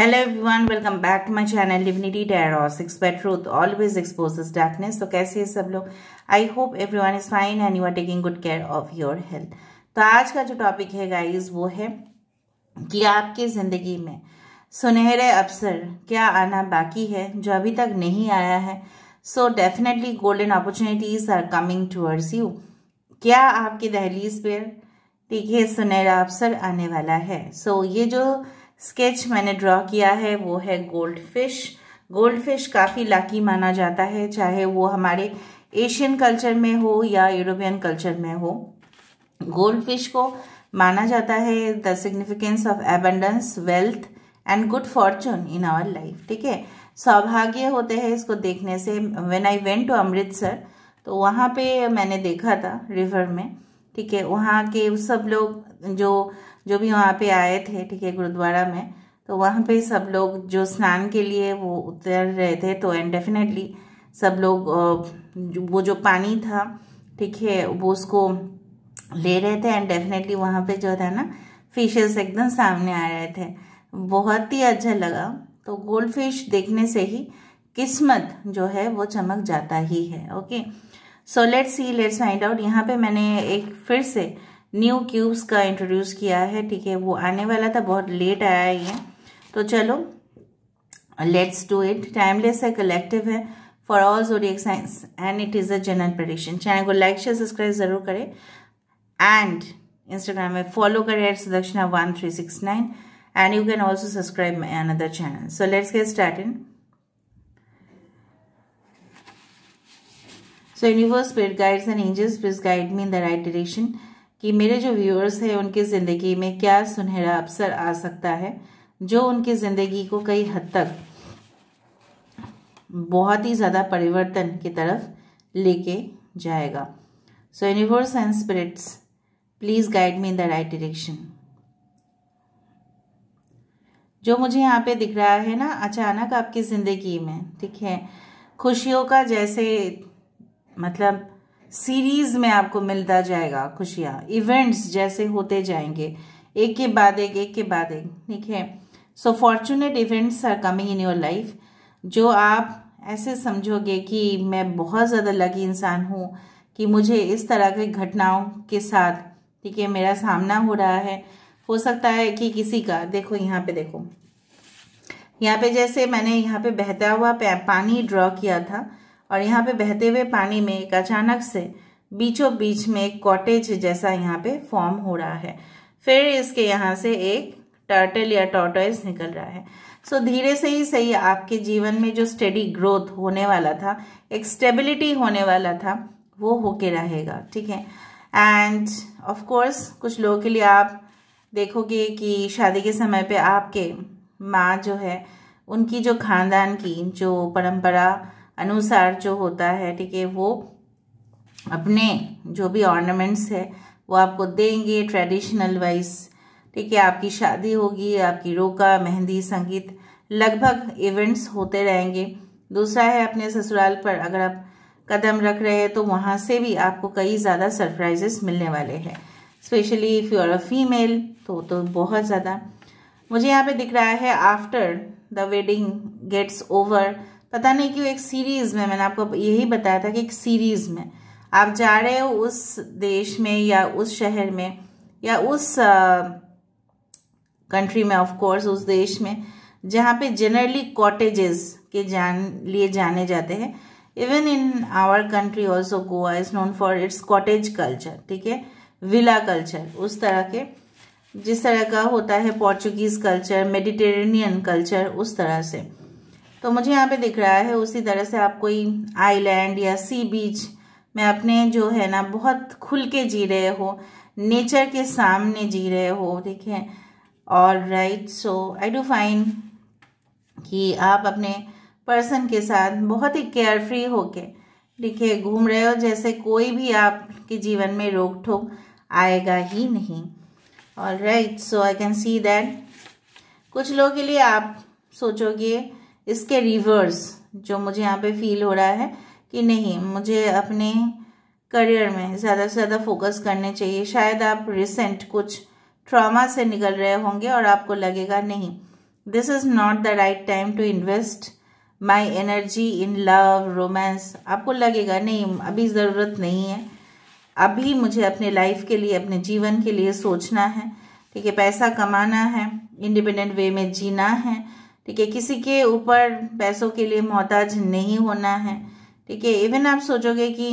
Hello everyone, welcome back to my channel Divinity Taros, Expert Truth, always exposes darkness. तो कैसे है सब लोग I hope everyone is fine and you are taking good care of your health तो आज का जो topic है गाइस वो है कि आपकी ज़िंदगी में सुनहरे अवसर क्या आना बाकी है जो अभी तक नहीं आया है so definitely golden opportunities are coming towards you क्या आपकी दहलीज पर ठीक है सुनहरा अवसर आने वाला है सो so, ये जो स्केच मैंने ड्रॉ किया है वो है गोल्ड फिश गोल्ड फिश काफ़ी लाकी माना जाता है चाहे वो हमारे एशियन कल्चर में हो या यूरोपियन कल्चर में हो गोल्ड फिश को माना जाता है the significance of abundance wealth and good fortune in our life ठीक है सौभाग्य होते हैं इसको देखने से when I went to Amritsar तो वहाँ पे मैंने देखा था रिवर में ठीक है वहाँ के सब लोग जो जो भी वहाँ पे आए थे ठीक है गुरुद्वारा में तो वहाँ पे सब लोग जो स्नान के लिए वो उतर रहे थे तो एंड डेफिनेटली सब लोग वो जो पानी था ठीक है वो उसको ले रहे थे एंड डेफिनेटली वहाँ पे जो था ना फिशेस एकदम सामने आ रहे थे बहुत ही अच्छा लगा तो गोल्ड फिश देखने से ही किस्मत जो है वो चमक जाता ही है okay so let's see let's find out यहाँ पे मैंने एक फिर से न्यू क्यूब्स का इंट्रोड्यूस किया है ठीक है वो आने वाला था बहुत लेट आया है ये तो चलो लेट्स डू इट टाइमलेस है कलेक्टिव है फॉर ऑल जोर science and it is a general prediction channel को लाइक शेयर सब्सक्राइब ज़रूर करें एंड इंस्टाग्राम में फॉलो करें at Sudakshina one three six nine and you can also subscribe my another channel so let's get start in so universe spirit guides and angels please guide me in the right direction कि मेरे जो viewers हैं उनकी ज़िंदगी में क्या सुनहरा अवसर आ सकता है जो उनकी ज़िंदगी को कई हद तक बहुत ही ज़्यादा परिवर्तन की तरफ लेके जाएगा so universe and spirits please guide me in the right direction जो मुझे यहाँ पे दिख रहा है ना अचानक आपकी ज़िंदगी में ठीक है खुशियों का जैसे मतलब सीरीज में आपको मिलता जाएगा खुशियाँ इवेंट्स जैसे होते जाएंगे एक के बाद एक एक के बाद एक ठीक है so fortunate events are coming in your life जो आप ऐसे समझोगे कि मैं बहुत ज़्यादा लकी इंसान हूँ कि मुझे इस तरह की घटनाओं के साथ ठीक है मेरा सामना हो रहा है हो सकता है कि किसी का देखो यहाँ पे देखो यहाँ पे जैसे मैंने यहाँ पे बहता हुआ पानी ड्रॉ किया था और यहाँ पे बहते हुए पानी में एक अचानक से बीचों बीच में एक कॉटेज जैसा यहाँ पे फॉर्म हो रहा है फिर इसके यहाँ से एक टर्टल या टॉर्टोइज निकल रहा है सो so, धीरे से ही सही आपके जीवन में जो स्टडी ग्रोथ होने वाला था एक स्टेबिलिटी होने वाला था वो होके रहेगा ठीक है एंड ऑफ कोर्स कुछ लोगों के लिए आप देखोगे कि शादी के समय पे आपके माँ जो है उनकी जो खानदान की जो परंपरा अनुसार जो होता है ठीक है वो अपने जो भी ऑर्नामेंट्स है वो आपको देंगे ट्रेडिशनल वाइज ठीक है आपकी शादी होगी आपकी रोका मेहंदी संगीत लगभग इवेंट्स होते रहेंगे दूसरा है अपने ससुराल पर अगर आप कदम रख रहे हैं तो वहाँ से भी आपको कई ज़्यादा सरप्राइजेस मिलने वाले हैं specially if you are a female तो तो बहुत ज़्यादा मुझे यहाँ पे दिख रहा है after the wedding gets over पता नहीं क्यों एक सीरीज़ में मैंने आपको यही बताया था कि एक सीरीज़ में आप जा रहे हो उस देश में या उस शहर में या उस कंट्री में ऑफ कोर्स उस देश में जहाँ पे जनरली कॉटेजेस के जान लिए जाने जाते हैं even in our country also Goa is known for its cottage culture ठीक है विला कल्चर उस तरह के जिस तरह का होता है पोर्चुगीज़ कल्चर मेडिटेरेनियन कल्चर उस तरह से तो मुझे यहाँ पे दिख रहा है उसी तरह से आप कोई आइलैंड या सी बीच में अपने जो है ना बहुत खुल के जी रहे हो नेचर के सामने जी रहे हो ठीक है और right so I do fine कि आप अपने पर्सन के साथ बहुत ही केयर फ्री होके ठीक है घूम रहे हो जैसे कोई भी आपके जीवन में रोक ठोक आएगा ही नहीं और right so I can see that कुछ लोगों के लिए आप सोचोगे इसके रिवर्स जो मुझे यहाँ पे फील हो रहा है कि नहीं मुझे अपने करियर में ज़्यादा से ज़्यादा फोकस करने चाहिए शायद आप रिसेंट कुछ ट्रामा से निकल रहे होंगे और आपको लगेगा नहीं this is not the right time to invest my energy in love romance आपको लगेगा नहीं अभी ज़रूरत नहीं है अभी मुझे अपने लाइफ के लिए अपने जीवन के लिए सोचना है ठीक है पैसा कमाना है इंडिपेंडेंट वे में जीना है ठीक है किसी के ऊपर पैसों के लिए मोहताज नहीं होना है ठीक है इवन आप सोचोगे कि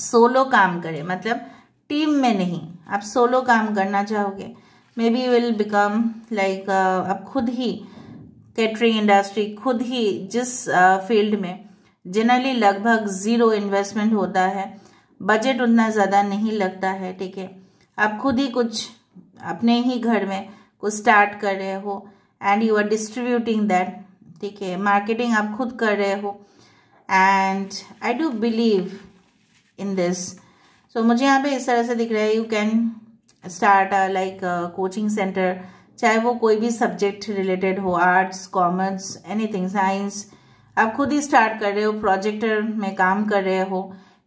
सोलो काम करें मतलब टीम में नहीं आप सोलो काम करना चाहोगे maybe will become like आप खुद ही कैटरिंग इंडस्ट्री खुद ही जिस फील्ड uh, में जनरली लगभग ज़ीरो इन्वेस्टमेंट होता है बजट उतना ज़्यादा नहीं लगता है ठीक है आप खुद ही कुछ अपने ही घर में कुछ स्टार्ट कर रहे हो and you are distributing that ठीक है मार्केटिंग आप खुद कर रहे हो and I do believe in this so मुझे यहाँ पे इस तरह से दिख रहा है you can start like coaching centre चाहे वो कोई भी सब्जेक्ट रिलेटेड हो आर्ट्स कॉमर्स एनीथिंग साइंस आप खुद ही स्टार्ट कर रहे हो प्रोजेक्टर में काम कर रहे हो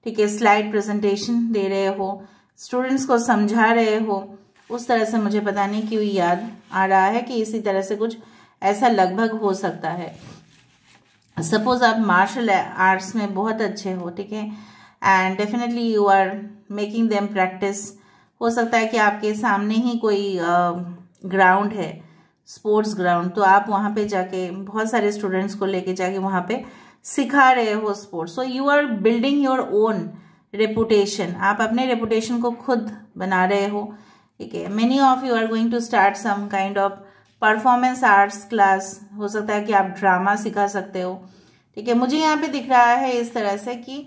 ठीक है स्लाइड प्रेजेंटेशन दे रहे हो स्टूडेंट्स को समझा रहे हो उस तरह से मुझे पता नहीं क्यों याद आ रहा है कि इसी तरह से कुछ ऐसा लगभग हो सकता है सपोज आप मार्शल आर्ट्स में बहुत अच्छे हो ठीक है and definitely you are making them practice हो सकता है कि आपके सामने ही कोई ग्राउंड है स्पोर्ट्स ग्राउंड तो आप वहाँ पे जाके बहुत सारे स्टूडेंट्स को लेके जाके वहाँ पे सिखा रहे हो sports so you are building your own reputation आप अपने रेपुटेशन को खुद बना रहे हो ठीक है many of you are going to start some kind of performance arts class हो सकता है कि आप ड्रामा सिखा सकते हो ठीक है मुझे यहाँ पे दिख रहा है इस तरह से कि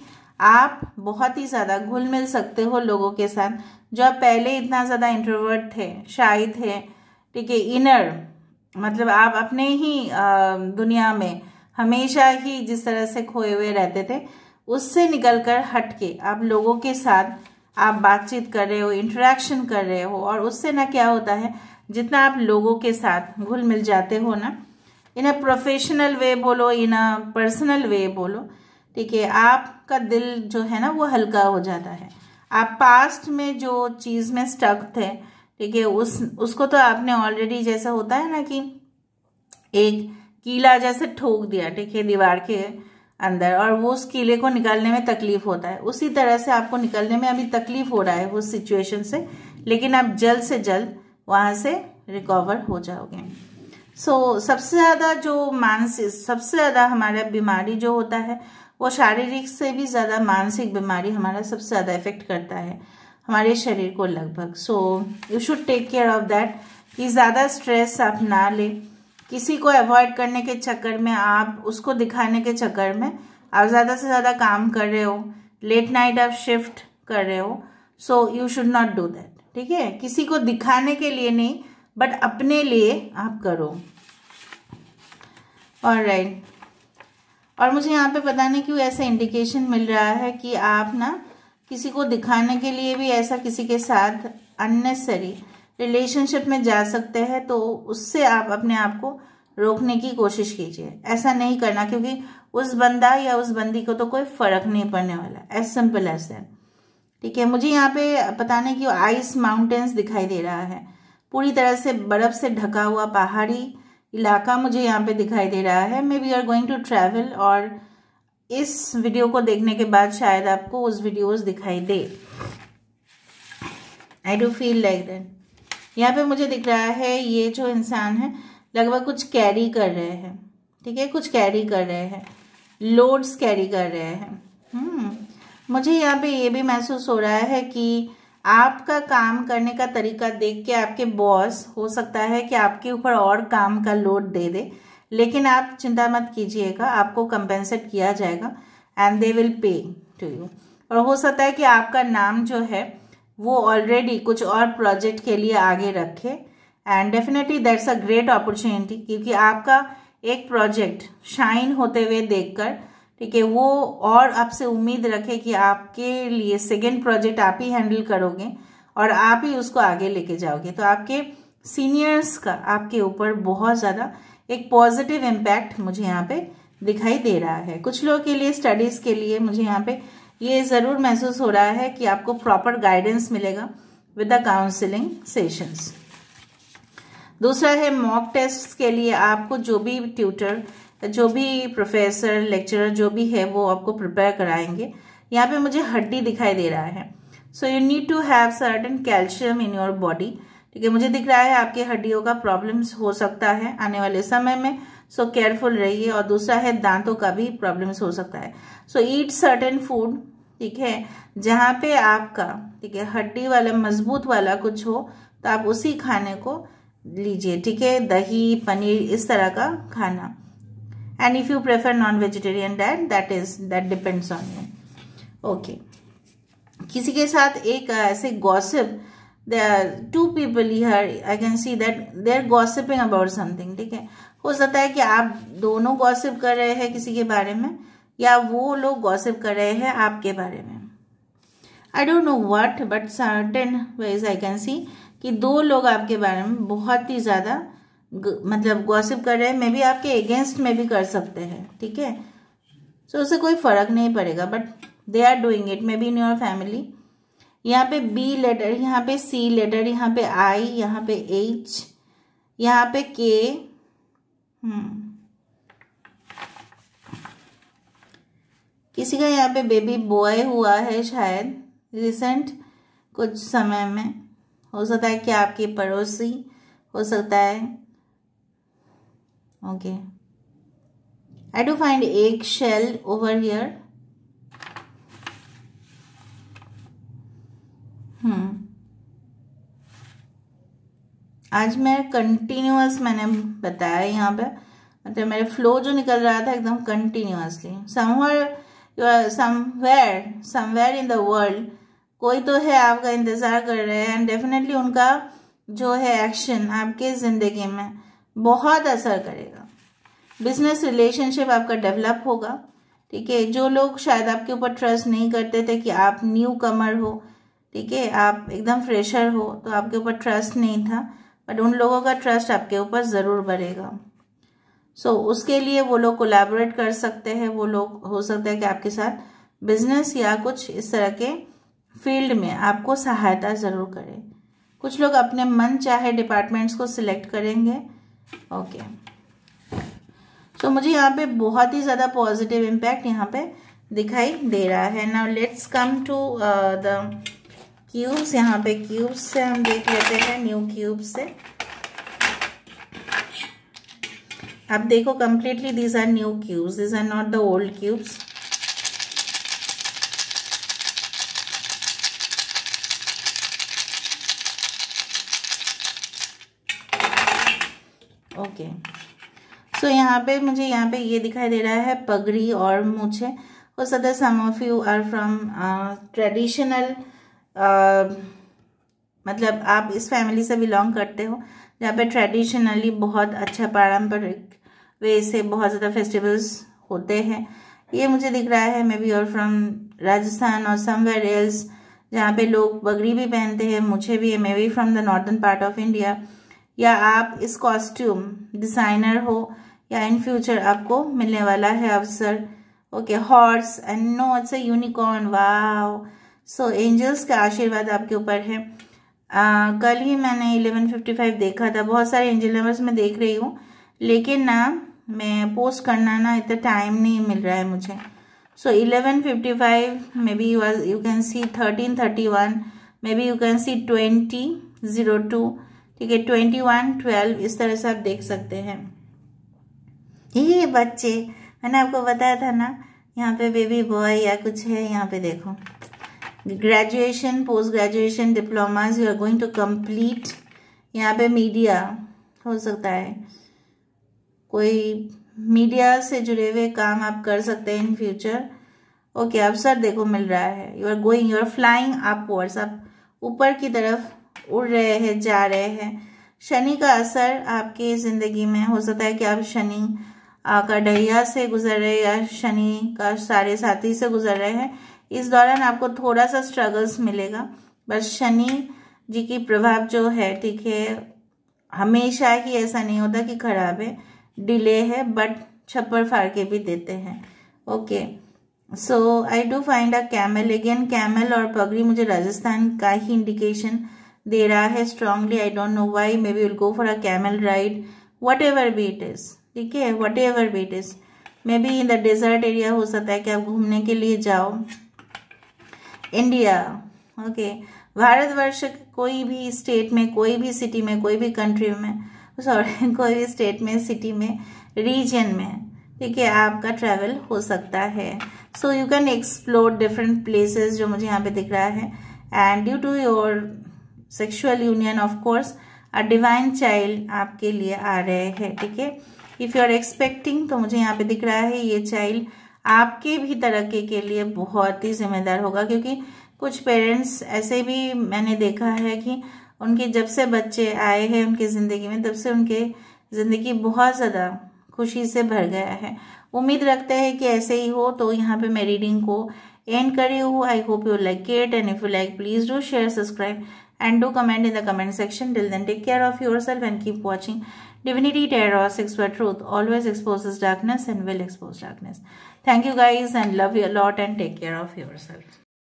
आप बहुत ही ज़्यादा घुल मिल सकते हो लोगों के साथ जो आप पहले इतना ज़्यादा इंट्रोवर्ट थे शाही थे ठीक है इनर मतलब आप अपने ही दुनिया में हमेशा ही जिस तरह से खोए हुए रहते थे उससे निकलकर हट के आप लोगों के साथ आप बातचीत कर रहे हो इंटरेक्शन कर रहे हो और उससे ना क्या होता है जितना आप लोगों के साथ घुल मिल जाते हो ना इन अ प्रोफेशनल वे बोलो इन अ पर्सनल वे बोलो ठीक है आपका दिल जो है ना वो हल्का हो जाता है आप पास्ट में जो चीज़ में स्टक थे ठीक है उस उसको तो आपने ऑलरेडी जैसा होता है ना कि एक कीला जैसे ठोक दिया ठीक है दीवार के अंदर और वो उस कीले को निकालने में तकलीफ होता है उसी तरह से आपको निकलने में अभी तकलीफ हो रहा है उस सिचुएशन से लेकिन आप जल्द से जल्द वहाँ से रिकवर हो जाओगे सो so, सबसे ज़्यादा जो मानसिक सबसे ज़्यादा हमारा बीमारी जो होता है वो शारीरिक से भी ज़्यादा मानसिक बीमारी हमारा सबसे ज़्यादा इफेक्ट करता है हमारे शरीर को लगभग so you should take care of that कि ज़्यादा स्ट्रेस आप ना लें किसी को अवॉइड करने के चक्कर में आप उसको दिखाने के चक्कर में आप ज़्यादा से ज़्यादा काम कर रहे हो लेट नाइट आप शिफ्ट कर रहे हो so you should not do that ठीक है किसी को दिखाने के लिए नहीं बट अपने लिए आप करो और राइट और मुझे यहाँ पे पता नहीं क्यों ऐसा इंडिकेशन मिल रहा है कि आप ना किसी को दिखाने के लिए भी ऐसा किसी के साथ अननेसरी रिलेशनशिप में जा सकते हैं तो उससे आप अपने आप को रोकने की कोशिश कीजिए ऐसा नहीं करना क्योंकि उस बंदा या उस बंदी को तो कोई फर्क नहीं पड़ने वाला एज सिंपल एज है ठीक है मुझे यहाँ पे पता नहीं कि आइस माउंटेन्स दिखाई दे रहा है पूरी तरह से बर्फ से ढका हुआ पहाड़ी इलाका मुझे यहाँ पे दिखाई दे रहा है may we are going to travel और इस वीडियो को देखने के बाद शायद आपको उस वीडियोस दिखाई दे I do feel like that यहाँ पे मुझे दिख रहा है ये जो इंसान है लगभग कुछ कैरी कर रहे हैं ठीक है कुछ कैरी कर रहे हैं लोड्स कैरी कर रहे हैं हम्म। मुझे यहाँ पे ये भी महसूस हो रहा है कि आपका काम करने का तरीका देख के आपके बॉस हो सकता है कि आपके ऊपर और काम का लोड दे दे लेकिन आप चिंता मत कीजिएगा आपको कंपेंसेट किया जाएगा and they will pay to you और हो सकता है कि आपका नाम जो है वो ऑलरेडी कुछ और प्रोजेक्ट के लिए आगे रखे and definitely that's a great opportunity क्योंकि आपका एक प्रोजेक्ट शाइन होते हुए देखकर ठीक है वो और आपसे उम्मीद रखे कि आपके लिए सेकेंड प्रोजेक्ट आप ही हैंडल करोगे और आप ही उसको आगे लेके जाओगे तो आपके सीनियर्स का आपके ऊपर बहुत ज़्यादा एक पॉजिटिव इम्पैक्ट मुझे यहाँ पे दिखाई दे रहा है कुछ लोगों के लिए स्टडीज़ के लिए मुझे यहाँ पे ये ज़रूर महसूस हो रहा है कि आपको प्रॉपर गाइडेंस मिलेगा विद द काउंसिलिंग सेशंस दूसरा है मॉक टेस्ट के लिए आपको जो भी ट्यूटर जो भी प्रोफेसर लेक्चरर जो भी है वो आपको प्रिपेयर कराएंगे यहाँ पे मुझे हड्डी दिखाई दे रहा है so you need to have certain calcium in your body ठीक है मुझे दिख रहा है आपके हड्डियों का प्रॉब्लम्स हो सकता है आने वाले समय में सो केयरफुल रहिए और दूसरा है दांतों का भी प्रॉब्लम्स हो सकता है सो ईट सर्टेन फूड ठीक है जहाँ पे आपका ठीक है हड्डी वाला मजबूत वाला कुछ हो तो आप उसी खाने को लीजिए ठीक है दही पनीर इस तरह का खाना and if you prefer non vegetarian diet that is that depends on you okay किसी के साथ एक ऐसे gossip are two people people here I can see that they are gossiping about something ठीक है हो सकता है कि आप दोनों गॉसिप कर रहे हैं किसी के बारे में या वो लोग गॉसिप कर रहे हैं आपके बारे में I don't know what but certain ways I can see कि दो लोग आपके बारे में बहुत ही ज़्यादा मतलब गॉसिप कर रहे हैं मे भी आपके अगेंस्ट में भी कर सकते हैं ठीक है सो उसे कोई फ़र्क नहीं पड़ेगा but they are doing it maybe in your family यहाँ पे बी लेटर यहाँ पे सी लेटर यहाँ पे आई यहाँ पे एच यहाँ पे के हम्म। किसी का यहाँ पे बेबी बॉय हुआ है शायद रिसेंट कुछ समय में हो सकता है कि आपके पड़ोसी हो सकता है ओके आई डू फाइंड एक शेल ओवर हियर हम्म। आज मैं कंटिन्यूस मैंने बताया यहाँ पे मतलब मेरे फ्लो जो निकल रहा था एकदम continuously somewhere somewhere somewhere in the world कोई तो है आपका इंतज़ार कर रहे हैं एंड डेफिनेटली उनका जो है एक्शन आपके ज़िंदगी में बहुत असर करेगा बिजनेस रिलेशनशिप आपका डेवलप होगा ठीक है जो लोग शायद आपके ऊपर ट्रस्ट नहीं करते थे कि आप न्यू कमर हो ठीक है आप एकदम फ्रेशर हो तो आपके ऊपर ट्रस्ट नहीं था बट उन लोगों का ट्रस्ट आपके ऊपर ज़रूर बढ़ेगा सो so, उसके लिए वो लोग कोलैबोरेट कर सकते हैं वो लोग हो सकता है कि आपके साथ बिजनेस या कुछ इस तरह के फील्ड में आपको सहायता ज़रूर करें कुछ लोग अपने मन चाहे डिपार्टमेंट्स को सिलेक्ट करेंगे ओके okay. तो so, मुझे यहाँ पे बहुत ही ज़्यादा पॉजिटिव इम्पैक्ट यहाँ पे दिखाई दे रहा है now let's come to the cubes यहाँ पे क्यूब्स से हम देख लेते हैं न्यू क्यूब्स से अब देखो completely these are new cubes these are not the old cubes okay so यहाँ पे मुझे यहाँ पे ये दिखाई दे रहा है पगड़ी और मुझे हो सकता है some of you are from traditional uh, मतलब आप इस फैमिली से बिलोंग करते हो जहाँ पे ट्रेडिशनली बहुत अच्छा पारंपरिक वे से बहुत ज़्यादा फेस्टिवल्स होते हैं ये मुझे दिख रहा है मे बी और फ्रॉम राजस्थान और समवेयर एल्स जहाँ पे लोग बगड़ी भी पहनते हैं मुझे भी है maybe from the northern part of India या आप इस कॉस्ट्यूम डिज़ाइनर हो या इन फ्यूचर आपको मिलने वाला है अवसर okay horse and no it's a unicorn वाह सो so, एंजल्स का आशीर्वाद आपके ऊपर है आ, कल ही मैंने इलेवन फिफ्टी फाइव देखा था बहुत सारे एंजल नंबर्स मैं देख रही हूँ लेकिन ना मैं पोस्ट करना ना इतना टाइम नहीं मिल रहा है मुझे so eleven fifty five maybe you आज you can see thirteen thirty one maybe you can see twenty zero two ठीक है ट्वेंटी वन ट्वेल्व इस तरह से आप देख सकते हैं ये बच्चे मैंने आपको बताया था ना यहाँ पे बेबी बॉय या कुछ है यहाँ पे देखो graduation post graduation diplomas you are going to complete यहाँ पे मीडिया हो सकता है कोई मीडिया से जुड़े हुए काम आप कर सकते हैं इन फ्यूचर ओके अवसर देखो मिल रहा है you are going you are flying upwards आप ऊपर की तरफ उड़ रहे हैं जा रहे हैं शनि का असर आपके ज़िंदगी में हो सकता है कि आप शनि का डहिया से गुजर रहे या शनि का सारे साथी से गुजर रहे हैं इस दौरान आपको थोड़ा सा स्ट्रगल्स मिलेगा बस शनि जी की प्रभाव जो है ठीक है हमेशा ही ऐसा नहीं होता कि खराब है डिले है बट छप्पर फाड़ के भी देते हैं okay so I do find a camel again camel और पगड़ी मुझे राजस्थान का ही इंडिकेशन दे रहा है strongly I don't know why maybe will go for a camel ride whatever be it is ठीक है whatever be it is maybe in the desert area हो सकता है कि आप घूमने के लिए जाओ इंडिया ओके भारतवर्ष कोई भी स्टेट में कोई भी सिटी में कोई भी कंट्री में सॉरी कोई भी स्टेट में सिटी में रीजन में ठीक है आपका ट्रेवल हो सकता है so you can explore different places जो मुझे यहाँ पे दिख रहा है and due to your sexual union of course a divine child आपके लिए आ रहे हैं ठीक है इफ़ यू आर एक्सपेक्टिंग तो मुझे यहाँ पे दिख रहा है ये चाइल्ड आपके भी तरक्की के लिए बहुत ही जिम्मेदार होगा क्योंकि कुछ पेरेंट्स ऐसे भी मैंने देखा है कि उनके जब से बच्चे आए हैं उनकी ज़िंदगी में तब से उनके ज़िंदगी बहुत ज़्यादा खुशी से भर गया है उम्मीद रखते हैं कि ऐसे ही हो तो यहाँ पे मैं रीडिंग को एंड करी हूँ I hope you like it and if you like please do share subscribe do comment in the comment section till then take care of yourself and keep watching divinity tarot 6 for truth always expose darkness and will expose darkness Thank you guys and love you a lot and take care of yourself.